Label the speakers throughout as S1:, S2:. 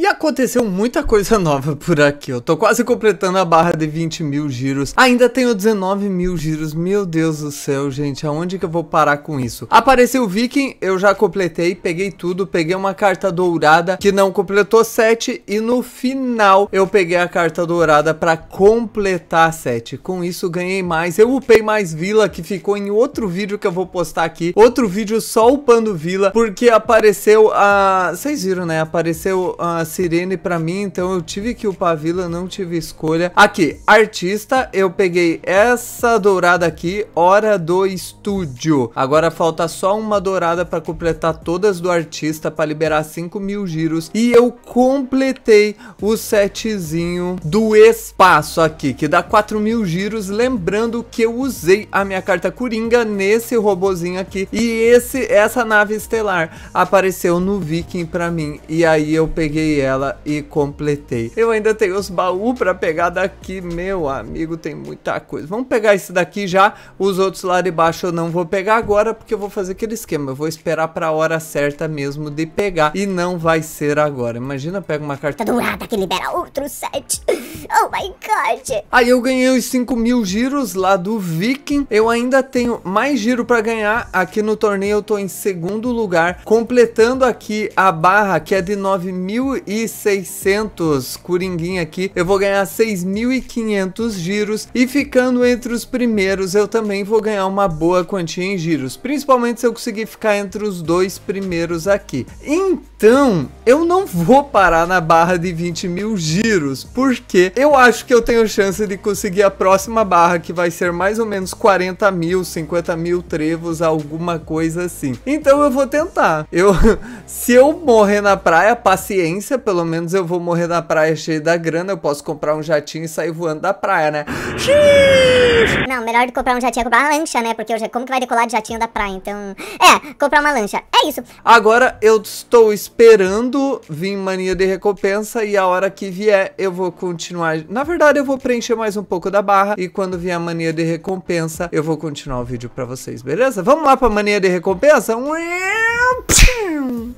S1: Yeah. Aconteceu muita coisa nova por aqui. Eu tô quase completando a barra de 20 mil giros. Ainda tenho 19 mil giros. Meu Deus do céu, gente. Aonde que eu vou parar com isso? Apareceu o Viking, eu já completei. Peguei tudo. Peguei uma carta dourada que não completou 7. E no final eu peguei a carta dourada para completar 7. Com isso ganhei mais. Eu upei mais vila que ficou em outro vídeo que eu vou postar aqui. Outro vídeo só upando vila. Porque apareceu a... Vocês viram, né? Apareceu a... Uh, Sirene pra mim, então eu tive que upar a vila, não tive escolha. Aqui, artista, eu peguei essa dourada aqui, hora do estúdio. Agora falta só uma dourada pra completar todas do artista, pra liberar 5 mil giros. E eu completei o setzinho do espaço aqui, que dá 4 mil giros. Lembrando que eu usei a minha carta Coringa nesse robozinho aqui. E esse, essa nave estelar apareceu no Viking pra mim. E aí eu peguei ela e completei. Eu ainda tenho os baús para pegar daqui, meu amigo, tem muita coisa. Vamos pegar esse daqui já, os outros lá de baixo eu não vou pegar agora, porque eu vou fazer aquele esquema, eu vou esperar para a hora certa mesmo de pegar, e não vai ser agora. Imagina, pega uma carta dourada que libera outro set. Oh my god! Aí eu ganhei os 5 mil giros lá do Viking, eu ainda tenho mais giro para ganhar, aqui no torneio eu tô em segundo lugar, completando aqui a barra que é de 9 mil e 6.600 Coringuinha aqui, eu vou ganhar 6.500 giros e ficando entre os primeiros eu também vou ganhar uma boa quantia em giros, principalmente se eu conseguir ficar entre os dois primeiros aqui. Então, eu não vou parar na barra de 20 mil giros, porque eu acho que eu tenho chance de conseguir a próxima barra, que vai ser mais ou menos 40 mil, 50 mil trevos, alguma coisa assim. Então eu vou tentar. Eu, se eu morrer na praia, paciência, pelo pelo menos eu vou morrer na praia cheio da grana, eu posso comprar um jatinho e sair voando da praia, né? Não, melhor do que comprar um jatinho é comprar uma lancha, né? Porque é como que vai decolar de jatinho da praia? Então, é, comprar uma lancha. É isso. Agora eu estou esperando vir mania de recompensa e a hora que vier eu vou continuar. Na verdade, eu vou preencher mais um pouco da barra e quando vier a mania de recompensa, eu vou continuar o vídeo pra vocês, beleza? Vamos lá pra mania de recompensa?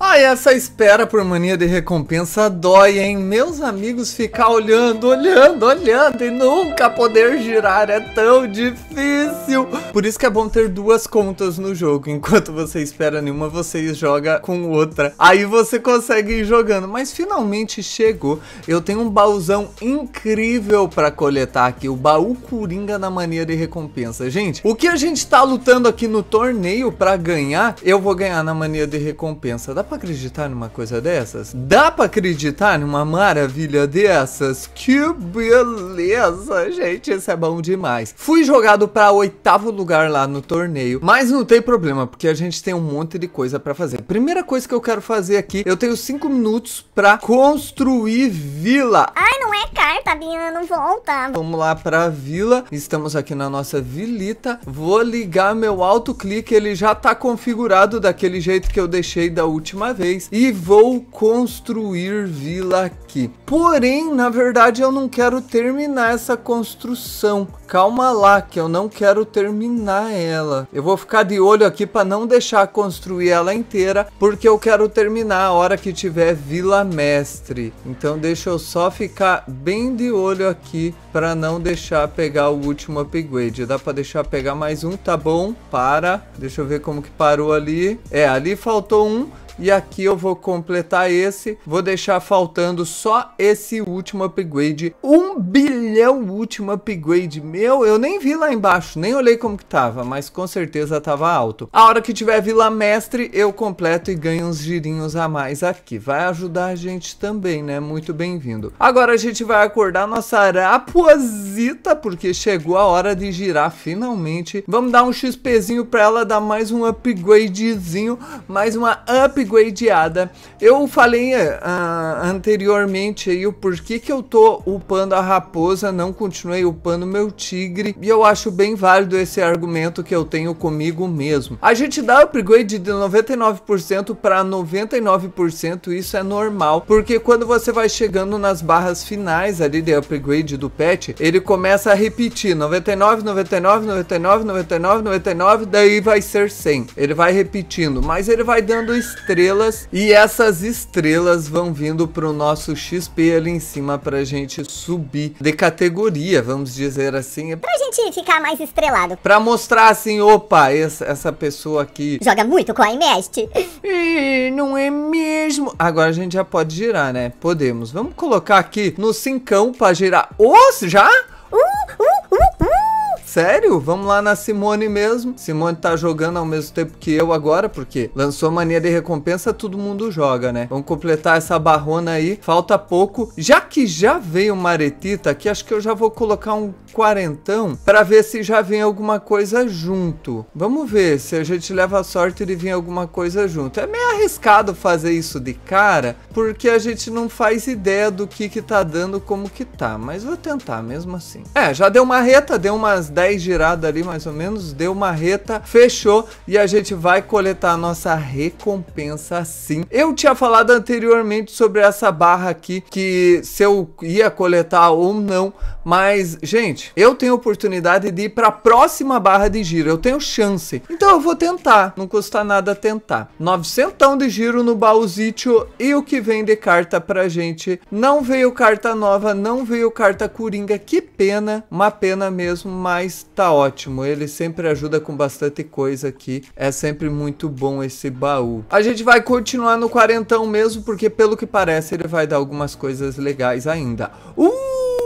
S1: Ai, ah, essa espera por mania de recompensa essa dói, hein? Meus amigos, ficar olhando, olhando, olhando e nunca poder girar é tão difícil. Por isso que é bom ter duas contas no jogo. Enquanto você espera nenhuma, você joga com outra. Aí você consegue ir jogando. Mas finalmente chegou. Eu tenho um baúzão incrível para coletar aqui. O baú Coringa na mania de recompensa. Gente, o que a gente tá lutando aqui no torneio para ganhar, eu vou ganhar na mania de recompensa. Dá pra acreditar numa coisa dessas? Dá pra acreditar? acreditar numa maravilha dessas? Que beleza, gente, isso é bom demais. Fui jogado para oitavo lugar lá no torneio, mas não tem problema, porque a gente tem um monte de coisa para fazer. Primeira coisa que eu quero fazer aqui, eu tenho cinco minutos para construir vila. Ai, não é carta, Bina, não volta. Vamos lá para vila, estamos aqui na nossa vilita. Vou ligar meu autoclique, ele já tá configurado daquele jeito que eu deixei da última vez. E vou construir servi-la aqui. Porém, na verdade, eu não quero terminar essa construção. Calma lá, que eu não quero terminar ela. Eu vou ficar de olho aqui para não deixar construir ela inteira, porque eu quero terminar a hora que tiver Vila Mestre. Então deixa eu só ficar bem de olho aqui para não deixar pegar o último upgrade. Dá para deixar pegar mais um, tá bom? Para. Deixa eu ver como que parou ali. É, ali faltou um. E aqui eu vou completar esse, vou deixar faltando só esse último upgrade. Um bilhão último upgrade, meu, eu nem vi lá embaixo, nem olhei como que tava, mas com certeza tava alto. A hora que tiver Vila Mestre, eu completo e ganho uns girinhos a mais aqui. Vai ajudar a gente também, né? Muito bem-vindo. Agora a gente vai acordar nossa arapuazita, porque chegou a hora de girar finalmente. Vamos dar um XPzinho pra ela, dar mais um upgradezinho, mais uma upgrade Upgradeada. Eu falei eh, anteriormente aí o porquê que eu tô upando a raposa, não continuei upando meu tigre, e eu acho bem válido esse argumento que eu tenho comigo mesmo. A gente dá upgrade de 99% para 99%, isso é normal, porque quando você vai chegando nas barras finais ali de upgrade do pet, ele começa a repetir 99, 99, 99, 99, 99, daí vai ser 100. Ele vai repetindo, mas ele vai dando estrela estrelas e essas estrelas vão vindo para o nosso XP ali em cima a gente subir de categoria, vamos dizer assim. É a gente ficar mais estrelado. para mostrar assim, opa, essa, essa pessoa aqui... Joga muito com a Invest. não é mesmo? Agora a gente já pode girar, né? Podemos. Vamos colocar aqui no cincão para girar. Ô, oh, já? Sério? Vamos lá na Simone mesmo. Simone tá jogando ao mesmo tempo que eu agora, porque lançou mania de recompensa, todo mundo joga, né? Vamos completar essa barrona aí. Falta pouco. Já que já veio uma aretita aqui, acho que eu já vou colocar um quarentão para ver se já vem alguma coisa junto. Vamos ver se a gente leva a sorte de vir alguma coisa junto. É meio arriscado fazer isso de cara, porque a gente não faz ideia do que que tá dando, como que tá. Mas vou tentar mesmo assim. É, já deu uma reta, deu umas 10 giradas ali, mais ou menos, deu uma reta, fechou e a gente vai coletar a nossa recompensa sim. Eu tinha falado anteriormente sobre essa barra aqui, que se eu ia coletar ou não, mas, gente, eu tenho oportunidade de ir para a próxima barra de giro. Eu tenho chance. Então eu vou tentar. Não custa nada tentar. 900 de giro no baúzito e o que vem de carta pra gente. Não veio carta nova, não veio carta coringa. Que pena, uma pena mesmo, mas tá ótimo. Ele sempre ajuda com bastante coisa aqui. É sempre muito bom esse baú. A gente vai continuar no quarentão mesmo, porque pelo que parece ele vai dar algumas coisas legais ainda. Uh!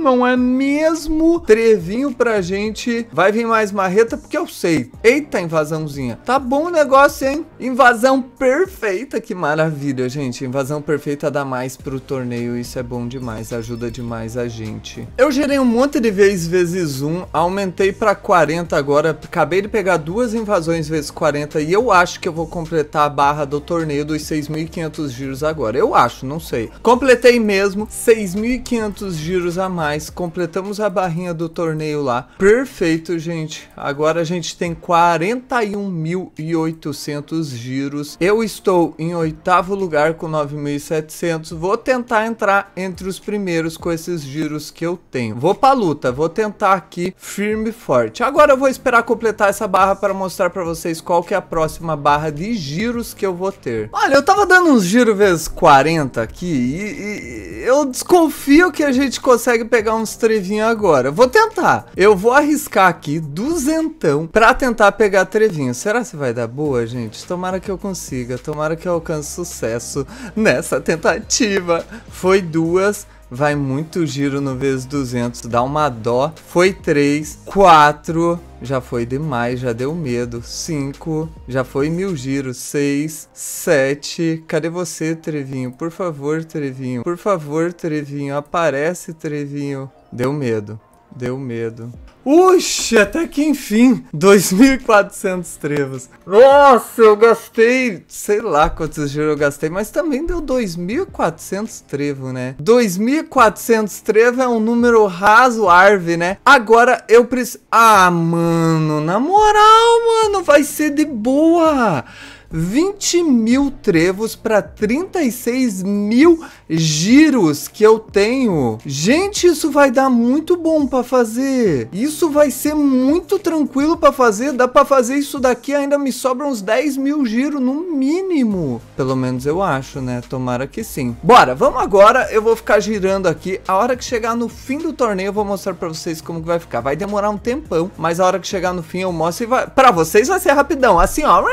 S1: não é mesmo? Trevinho pra gente. Vai vir mais marreta, porque eu sei. Eita, invasãozinha. Tá bom o negócio, hein? Invasão perfeita, que maravilha, gente. Invasão perfeita dá mais pro torneio, isso é bom demais, ajuda demais a gente. Eu gerei um monte de vezes vezes um, aumentei pra 40 agora. Acabei de pegar duas invasões vezes 40 e eu acho que eu vou completar a barra do torneio dos 6.500 giros agora. Eu acho, não sei. Completei mesmo, 6.500 giros a mais mais, completamos a barrinha do torneio lá. Perfeito, gente. Agora a gente tem 41.800 giros. Eu estou em oitavo lugar com 9.700. Vou tentar entrar entre os primeiros com esses giros que eu tenho. Vou para luta, vou tentar aqui firme e forte. Agora eu vou esperar completar essa barra para mostrar para vocês qual que é a próxima barra de giros que eu vou ter. Olha, eu tava dando uns giros vezes 40 aqui e, e eu desconfio que a gente consegue pegar pegar uns trevinhos agora. Vou tentar. Eu vou arriscar aqui duzentão pra tentar pegar trevinho. Será se vai dar boa, gente? Tomara que eu consiga. Tomara que eu alcance sucesso nessa tentativa. Foi duas vai muito giro no vezes 200, dá uma dó. Foi 3, 4, já foi demais, já deu medo. 5, já foi mil giros. 6, 7, cadê você, Trevinho? Por favor, Trevinho. Por favor, Trevinho, aparece, Trevinho. Deu medo. Deu medo. Uxe, até que enfim, 2.400 trevas. Nossa, eu gastei, sei lá quantos giros eu gastei, mas também deu 2.400 trevo, né? 2.400 trevo é um número razoável, né? Agora eu preciso... Ah, mano, na moral, mano, vai ser de boa. 20 mil trevos para 36 mil giros que eu tenho. Gente, isso vai dar muito bom para fazer. Isso vai ser muito tranquilo para fazer. Dá para fazer isso daqui, ainda me sobram uns 10 mil giros no mínimo. Pelo menos eu acho, né? Tomara que sim. Bora, vamos agora. Eu vou ficar girando aqui. A hora que chegar no fim do torneio, eu vou mostrar para vocês como que vai ficar. Vai demorar um tempão, mas a hora que chegar no fim, eu mostro e vai... Para vocês vai ser rapidão. Assim, ó...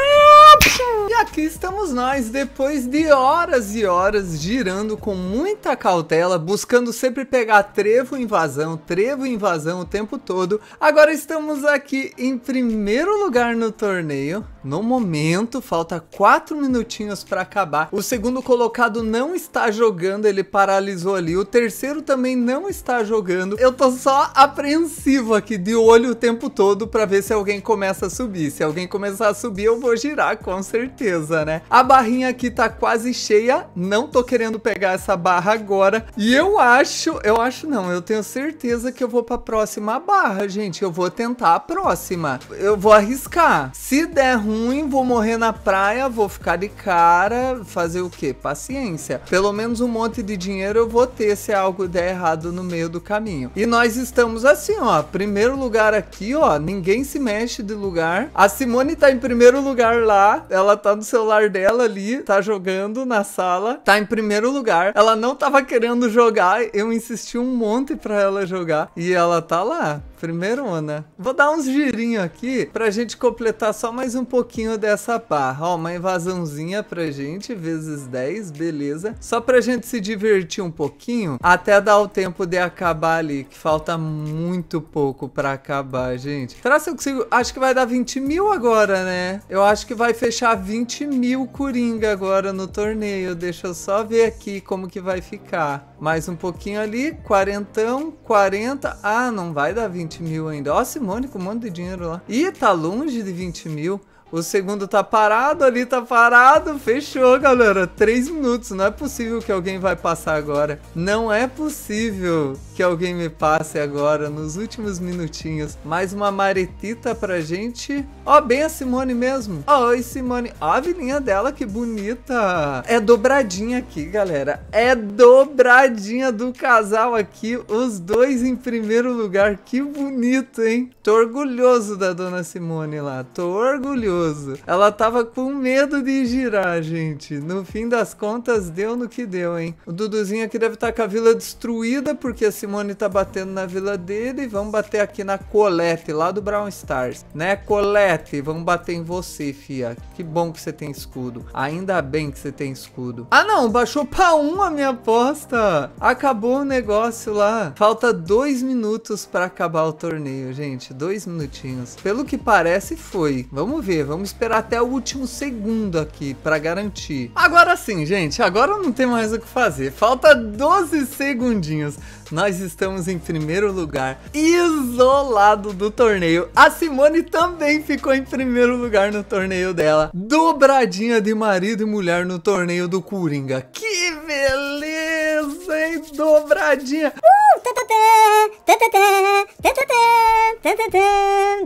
S1: Sure. aqui estamos nós, depois de horas e horas girando com muita cautela, buscando sempre pegar trevo invasão, trevo invasão o tempo todo. Agora estamos aqui em primeiro lugar no torneio. No momento, falta 4 minutinhos para acabar. O segundo colocado não está jogando, ele paralisou ali. O terceiro também não está jogando. Eu tô só apreensivo aqui, de olho o tempo todo para ver se alguém começa a subir. Se alguém começar a subir, eu vou girar com certeza certeza, né? A barrinha aqui tá quase cheia, não tô querendo pegar essa barra agora. E eu acho, eu acho não, eu tenho certeza que eu vou pra próxima barra, gente. Eu vou tentar a próxima. Eu vou arriscar. Se der ruim, vou morrer na praia, vou ficar de cara. Fazer o quê? Paciência. Pelo menos um monte de dinheiro eu vou ter se algo der errado no meio do caminho. E nós estamos assim, ó. Primeiro lugar aqui, ó. Ninguém se mexe de lugar. A Simone tá em primeiro lugar lá. Ela tá no celular dela ali, tá jogando na sala, tá em primeiro lugar. Ela não tava querendo jogar, eu insisti um monte para ela jogar e ela tá lá. Primeiro né? Vou dar uns girinhos aqui pra gente completar só mais um pouquinho dessa barra. Ó, uma invasãozinha pra gente, vezes 10, beleza. Só pra gente se divertir um pouquinho, até dar o tempo de acabar ali, que falta muito pouco pra acabar, gente. Será que eu consigo? Acho que vai dar 20 mil agora, né? Eu acho que vai fechar 20 mil Coringa agora no torneio. Deixa eu só ver aqui como que vai ficar mais um pouquinho ali, quarentão, 40. Ah, não vai dar 20 mil ainda. Ó, Simone com um monte de dinheiro lá. Ih, tá longe de 20 mil. O segundo tá parado, ali tá parado. Fechou, galera. Três minutos. Não é possível que alguém vai passar agora. Não é possível que alguém me passe agora, nos últimos minutinhos. Mais uma maretita pra gente. Ó, oh, bem a Simone mesmo. Oi, Simone. Ó a vilinha dela, que bonita. É dobradinha aqui, galera. É dobradinha do casal aqui. Os dois em primeiro lugar. Que bonito, hein? Tô orgulhoso da dona Simone lá. Tô orgulhoso maravilhoso. Ela tava com medo de girar, gente. No fim das contas, deu no que deu, hein? O Duduzinho aqui deve estar tá com a vila destruída, porque a Simone tá batendo na vila dele. E vamos bater aqui na Colette, lá do Brown Stars. Né, Colette? Vamos bater em você, fia. Que bom que você tem escudo. Ainda bem que você tem escudo. Ah, não. Baixou pra um a minha aposta. Acabou o negócio lá. Falta dois minutos para acabar o torneio, gente. Dois minutinhos. Pelo que parece, foi. Vamos ver. Vamos esperar até o último segundo aqui para garantir. Agora sim, gente, agora não tem mais o que fazer. Falta 12 segundinhos. Nós estamos em primeiro lugar, isolado do torneio. A Simone também ficou em primeiro lugar no torneio dela. Dobradinha de marido e mulher no torneio do Coringa. Que beleza, hein? Dobradinha.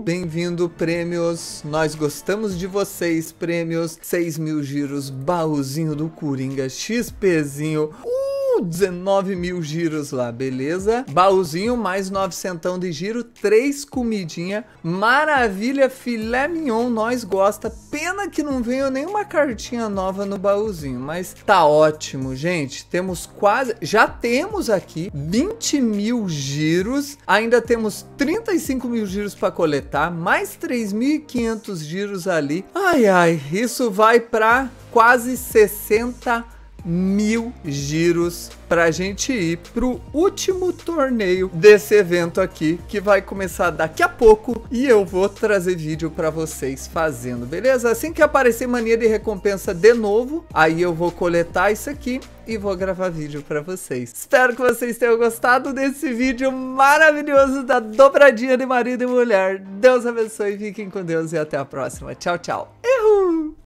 S1: Bem-vindo, prêmios! Nós gostamos de vocês, prêmios! 6 mil giros, baúzinho do Coringa, XPzinho. Uh! 19 mil giros lá, beleza? Baúzinho, mais 900 de giro, três comidinha. Maravilha, filé mignon, nós gosta. Pena que não veio nenhuma cartinha nova no baúzinho, mas tá ótimo, gente. Temos quase, já temos aqui 20 mil giros. Ainda temos 35 mil giros para coletar, mais 3.500 giros ali. Ai, ai, isso vai para quase 60 mil giros para a gente ir pro último torneio desse evento aqui que vai começar daqui a pouco e eu vou trazer vídeo para vocês fazendo, beleza? Assim que aparecer mania de recompensa de novo, aí eu vou coletar isso aqui e vou gravar vídeo para vocês. Espero que vocês tenham gostado desse vídeo maravilhoso da dobradinha de marido e mulher. Deus abençoe, fiquem com Deus e até a próxima. Tchau, tchau.